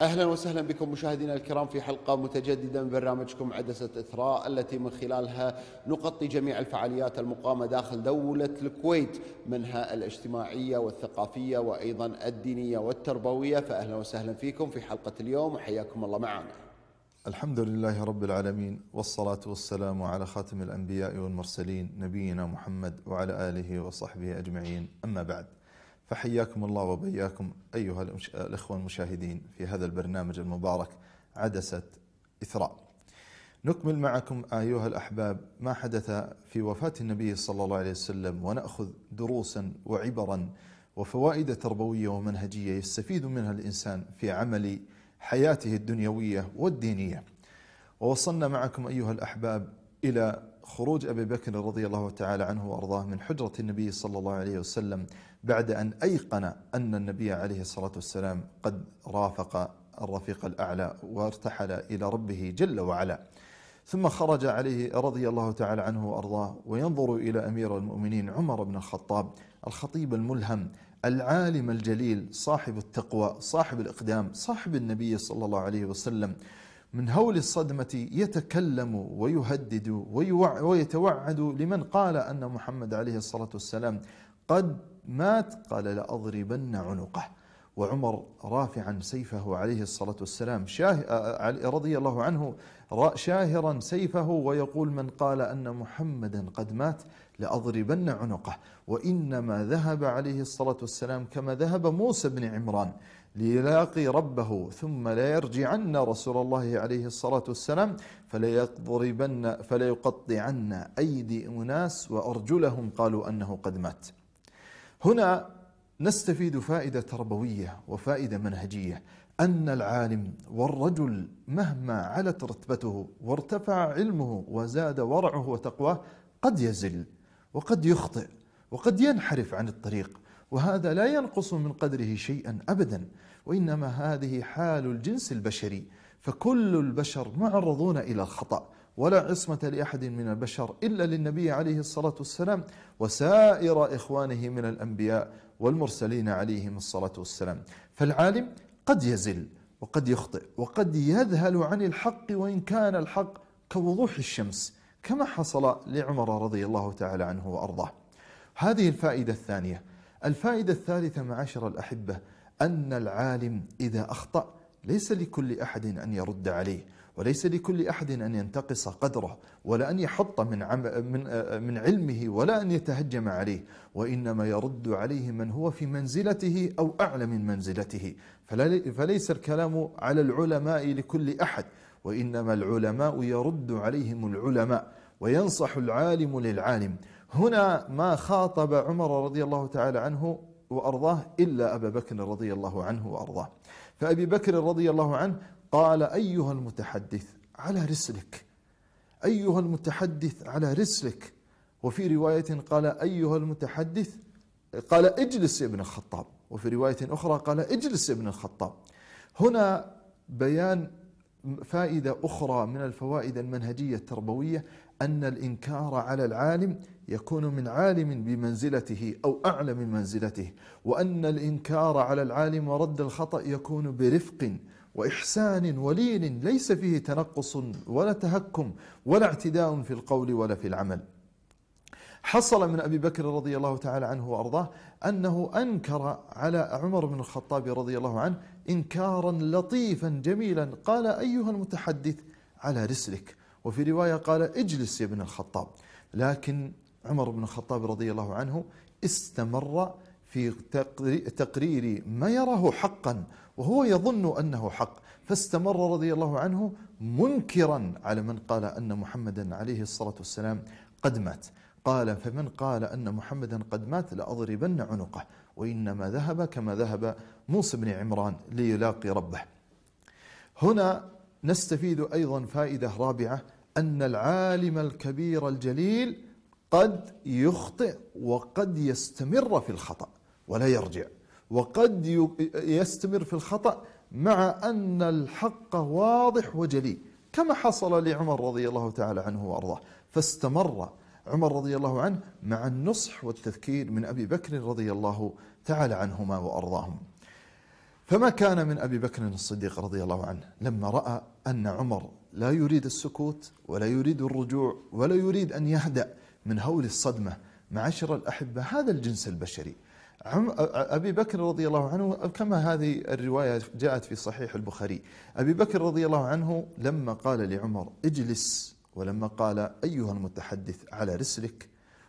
اهلا وسهلا بكم مشاهدينا الكرام في حلقه متجدده من برنامجكم عدسه اثراء التي من خلالها نغطي جميع الفعاليات المقامه داخل دوله الكويت منها الاجتماعيه والثقافيه وايضا الدينيه والتربويه فاهلا وسهلا فيكم في حلقه اليوم وحياكم الله معنا. الحمد لله رب العالمين والصلاه والسلام على خاتم الانبياء والمرسلين نبينا محمد وعلى اله وصحبه اجمعين اما بعد. فحياكم الله وبياكم أيها الإخوة المشاهدين في هذا البرنامج المبارك عدسة إثراء نكمل معكم أيها الأحباب ما حدث في وفاة النبي صلى الله عليه وسلم ونأخذ دروسا وعبرا وفوائد تربوية ومنهجية يستفيد منها الإنسان في عمل حياته الدنيوية والدينية ووصلنا معكم أيها الأحباب إلى خروج أبي بكر رضي الله تعالى عنه وأرضاه من حجرة النبي صلى الله عليه وسلم بعد أن أيقن أن النبي عليه الصلاة والسلام قد رافق الرفيق الأعلى وارتحل إلى ربه جل وعلا ثم خرج عليه رضي الله تعالى عنه وأرضاه وينظر إلى أمير المؤمنين عمر بن الخطاب الخطيب الملهم العالم الجليل صاحب التقوى صاحب الإقدام صاحب النبي صلى الله عليه وسلم من هول الصدمة يتكلم ويهدد ويتوعد لمن قال أن محمد عليه الصلاة والسلام قد مات قال لأضربن عنقه وعمر رافعا سيفه عليه الصلاة والسلام شاه آه، رضي الله عنه شاهرا سيفه ويقول من قال أن محمدا قد مات لأضربن عنقه وإنما ذهب عليه الصلاة والسلام كما ذهب موسى بن عمران ليلاقي ربه ثم ليرجعن رسول الله عليه الصلاة والسلام فليضربن فليقطعن أيدي أناس وأرجلهم قالوا أنه قد مات هنا نستفيد فائدة تربوية وفائدة منهجية أن العالم والرجل مهما علت رتبته وارتفع علمه وزاد ورعه وتقواه قد يزل وقد يخطئ وقد ينحرف عن الطريق وهذا لا ينقص من قدره شيئا ابدا وانما هذه حال الجنس البشري فكل البشر معرضون الى الخطأ ولا عصمة لأحد من البشر إلا للنبي عليه الصلاة والسلام وسائر إخوانه من الأنبياء والمرسلين عليهم الصلاة والسلام فالعالم قد يزل وقد يخطئ وقد يذهل عن الحق وإن كان الحق كوضوح الشمس كما حصل لعمر رضي الله تعالى عنه وأرضاه هذه الفائدة الثانية الفائدة الثالثة معاشر الأحبة أن العالم إذا أخطأ ليس لكل أحد أن يرد عليه وليس لكل أحد أن ينتقص قدره ولا أن يحط من, عم من, من علمه ولا أن يتهجم عليه وإنما يرد عليه من هو في منزلته أو أعلى من منزلته فليس الكلام على العلماء لكل أحد وإنما العلماء يرد عليهم العلماء وينصح العالم للعالم هنا ما خاطب عمر رضي الله تعالى عنه وأرضاه إلا أبا بكر رضي الله عنه وأرضاه فأبي بكر رضي الله عنه قال أيها المتحدث على رسلك أيها المتحدث على رسلك وفي رواية قال أيها المتحدث قال اجلس يا ابن الخطاب وفي رواية أخرى قال اجلس يا ابن الخطاب هنا بيان فائدة أخرى من الفوائد المنهجية التربوية أن الإنكار على العالم يكون من عالم بمنزلته أو أعلى من منزلته وأن الإنكار على العالم ورد الخطأ يكون برفق وإحسان ولين ليس فيه تنقص ولا تهكم ولا اعتداء في القول ولا في العمل حصل من أبي بكر رضي الله تعالى عنه وأرضاه أنه أنكر على عمر بن الخطاب رضي الله عنه إنكارا لطيفا جميلا قال أيها المتحدث على رسلك وفي رواية قال اجلس يا ابن الخطاب لكن عمر بن الخطاب رضي الله عنه استمر في تقرير ما يراه حقا وهو يظن أنه حق فاستمر رضي الله عنه منكرا على من قال أن محمدا عليه الصلاة والسلام قد مات قال فمن قال أن محمدا قد مات لأضربن عنقه وإنما ذهب كما ذهب موسى بن عمران ليلاقي ربه هنا نستفيد ايضا فائده رابعه ان العالم الكبير الجليل قد يخطئ وقد يستمر في الخطا ولا يرجع وقد يستمر في الخطا مع ان الحق واضح وجلي كما حصل لعمر رضي الله تعالى عنه وارضاه فاستمر عمر رضي الله عنه مع النصح والتذكير من ابي بكر رضي الله تعالى عنهما وارضاهم فما كان من أبي بكر الصديق رضي الله عنه لما رأى أن عمر لا يريد السكوت ولا يريد الرجوع ولا يريد أن يهدأ من هول الصدمة معاشر الأحبة هذا الجنس البشري أبي بكر رضي الله عنه كما هذه الرواية جاءت في صحيح البخاري أبي بكر رضي الله عنه لما قال لعمر اجلس ولما قال أيها المتحدث على رسلك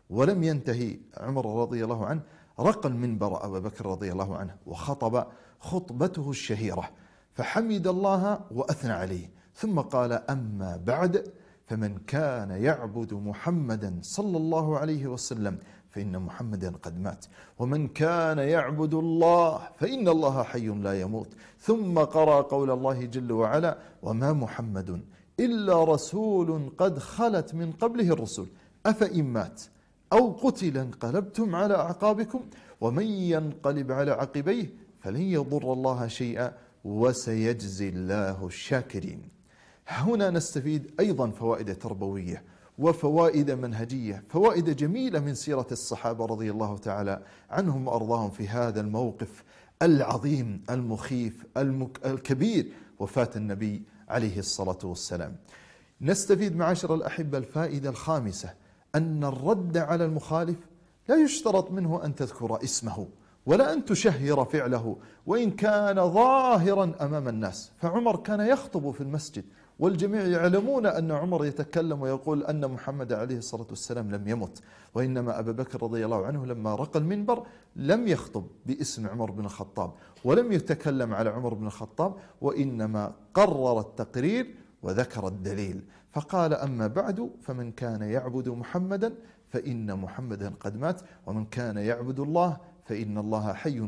ولم ينتهي عمر رضي الله عنه رقى المنبر أبا بكر رضي الله عنه وخطب خطبته الشهيرة فحمد الله وأثنى عليه ثم قال أما بعد فمن كان يعبد محمدا صلى الله عليه وسلم فإن محمدا قد مات ومن كان يعبد الله فإن الله حي لا يموت ثم قرأ قول الله جل وعلا وما محمد إلا رسول قد خلت من قبله الرسل أفإن مات أو قتل انقلبتم على أعقابكم ومن ينقلب على عقبيه فلن يضر الله شيئا وسيجزي الله الشاكرين هنا نستفيد أيضا فوائد تربوية وفوائد منهجية فوائد جميلة من سيرة الصحابة رضي الله تعالى عنهم وأرضاهم في هذا الموقف العظيم المخيف المك... الكبير وفاة النبي عليه الصلاة والسلام نستفيد معاشر الأحبة الفائدة الخامسة أن الرد على المخالف لا يشترط منه أن تذكر اسمه ولا أن تشهر فعله وإن كان ظاهرا أمام الناس فعمر كان يخطب في المسجد والجميع يعلمون أن عمر يتكلم ويقول أن محمد عليه الصلاة والسلام لم يمت وإنما أبا بكر رضي الله عنه لما رقى المنبر لم يخطب باسم عمر بن الخطاب ولم يتكلم على عمر بن الخطاب وإنما قرر التقرير وذكر الدليل فقال أما بعد فمن كان يعبد محمدا فإن محمدا قد مات ومن كان يعبد الله فإن الله حي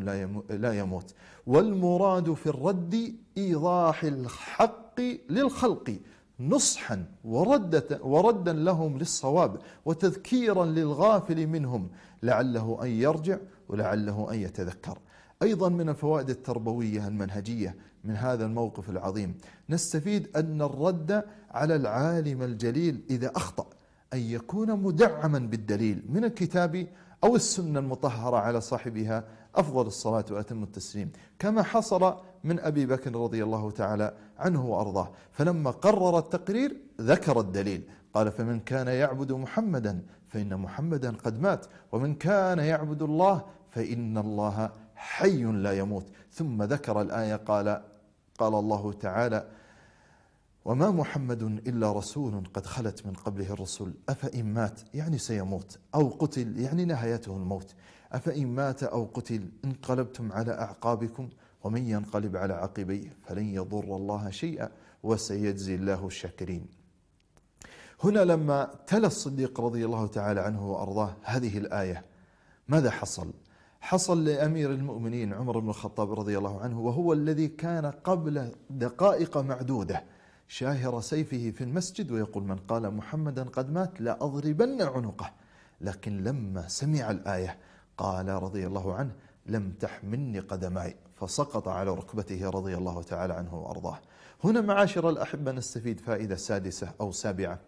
لا يموت والمراد في الرد إيضاح الحق للخلق نصحا وردة وردا لهم للصواب وتذكيرا للغافل منهم لعله أن يرجع ولعله أن يتذكر أيضا من الفوائد التربوية المنهجية من هذا الموقف العظيم نستفيد أن الرد على العالم الجليل إذا أخطأ أن يكون مدعما بالدليل من الكتاب أو السنة المطهرة على صاحبها أفضل الصلاة وأتم التسليم كما حصل من أبي بكر رضي الله تعالى عنه وأرضاه فلما قرر التقرير ذكر الدليل قال فمن كان يعبد محمدا فإن محمدا قد مات ومن كان يعبد الله فإن الله حي لا يموت ثم ذكر الآية قال قال الله تعالى وما محمد إلا رسول قد خلت من قبله الرسل أفإن مات يعني سيموت أو قتل يعني نهايته الموت أفإن مات أو قتل انقلبتم على أعقابكم ومن ينقلب على عقبيه فلن يضر الله شيئا وسيجزي الله الشاكرين هنا لما تلا الصديق رضي الله تعالى عنه وأرضاه هذه الآية ماذا حصل؟ حصل لأمير المؤمنين عمر بن الخطاب رضي الله عنه وهو الذي كان قبل دقائق معدودة شاهر سيفه في المسجد ويقول من قال محمدا قد مات لأضربن عنقه لكن لما سمع الآية قال رضي الله عنه لم تحملني قدماي فسقط على ركبته رضي الله تعالى عنه وأرضاه هنا معاشر الأحبة نستفيد فائدة سادسة أو سابعة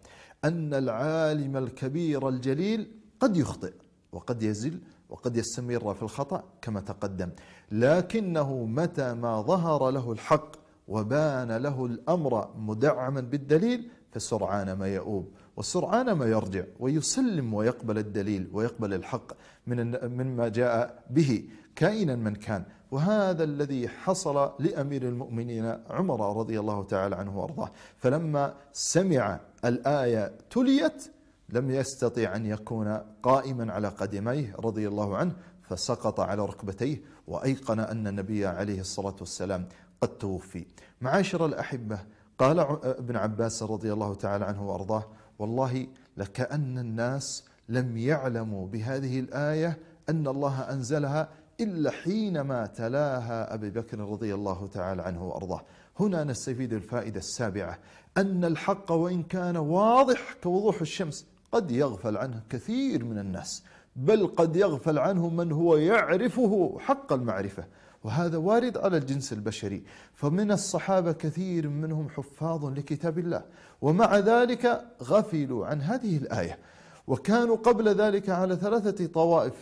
أن العالم الكبير الجليل قد يخطئ وقد يزل وقد يستمر في الخطأ كما تقدم لكنه متى ما ظهر له الحق وبان له الأمر مدعما بالدليل فسرعان ما يؤوب وسرعان ما يرجع ويسلم ويقبل الدليل ويقبل الحق من مما جاء به كائنا من كان وهذا الذي حصل لأمير المؤمنين عمر رضي الله تعالى عنه وارضاه فلما سمع الآية تليت لم يستطيع أن يكون قائما على قدميه رضي الله عنه فسقط على ركبتيه وأيقن أن النبي عليه الصلاة والسلام قد توفي معاشر الأحبة قال ابن عباس رضي الله تعالى عنه وأرضاه والله لكأن الناس لم يعلموا بهذه الآية أن الله أنزلها إلا حينما تلاها أبي بكر رضي الله تعالى عنه وأرضاه هنا نستفيد الفائدة السابعة أن الحق وإن كان واضح كوضوح الشمس قد يغفل عنه كثير من الناس بل قد يغفل عنه من هو يعرفه حق المعرفة وهذا وارد على الجنس البشري فمن الصحابة كثير منهم حفاظ لكتاب الله ومع ذلك غفلوا عن هذه الآية وكانوا قبل ذلك على ثلاثة طوائف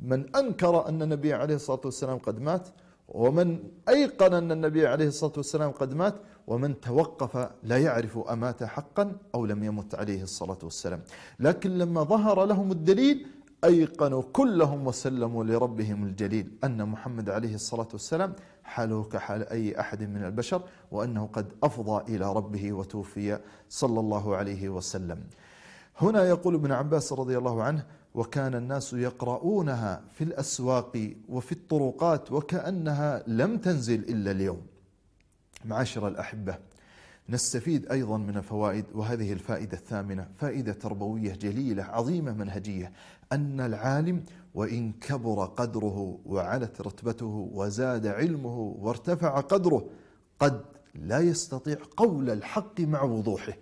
من أنكر أن النبي عليه الصلاة والسلام قد مات ومن أيقن أن النبي عليه الصلاة والسلام قد مات ومن توقف لا يعرف أمات حقا أو لم يمت عليه الصلاة والسلام لكن لما ظهر لهم الدليل أيقنوا كلهم وسلموا لربهم الجليل أن محمد عليه الصلاة والسلام حاله كحال أي أحد من البشر وأنه قد أفضى إلى ربه وتوفي صلى الله عليه وسلم هنا يقول ابن عباس رضي الله عنه وكان الناس يقرؤونها في الأسواق وفي الطرقات وكأنها لم تنزل إلا اليوم معاشر الأحبة نستفيد أيضا من الفوائد وهذه الفائدة الثامنة فائدة تربوية جليلة عظيمة منهجية أن العالم وإن كبر قدره وعلت رتبته وزاد علمه وارتفع قدره قد لا يستطيع قول الحق مع وضوحه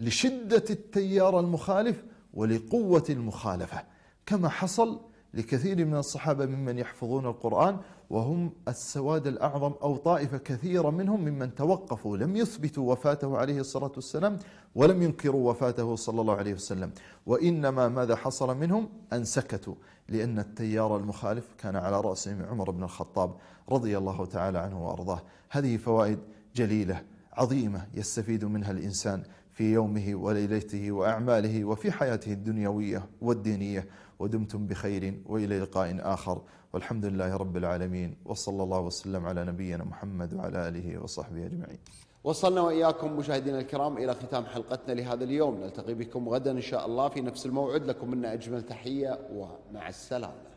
لشدة التيار المخالف ولقوة المخالفة كما حصل لكثير من الصحابة ممن يحفظون القرآن وهم السواد الأعظم أو طائفة كثيرة منهم ممن توقفوا لم يثبتوا وفاته عليه الصلاة والسلام ولم ينكروا وفاته صلى الله عليه وسلم وإنما ماذا حصل منهم أن سكتوا لأن التيار المخالف كان على رأسهم عمر بن الخطاب رضي الله تعالى عنه وأرضاه هذه فوائد جليلة عظيمة يستفيد منها الإنسان في يومه وليلته وأعماله وفي حياته الدنيوية والدينية ودمتم بخير والى لقاء اخر والحمد لله رب العالمين وصلى الله وسلم على نبينا محمد وعلى اله وصحبه اجمعين. وصلنا واياكم مشاهدينا الكرام الى ختام حلقتنا لهذا اليوم، نلتقي بكم غدا ان شاء الله في نفس الموعد، لكم منا اجمل تحيه ومع السلامه.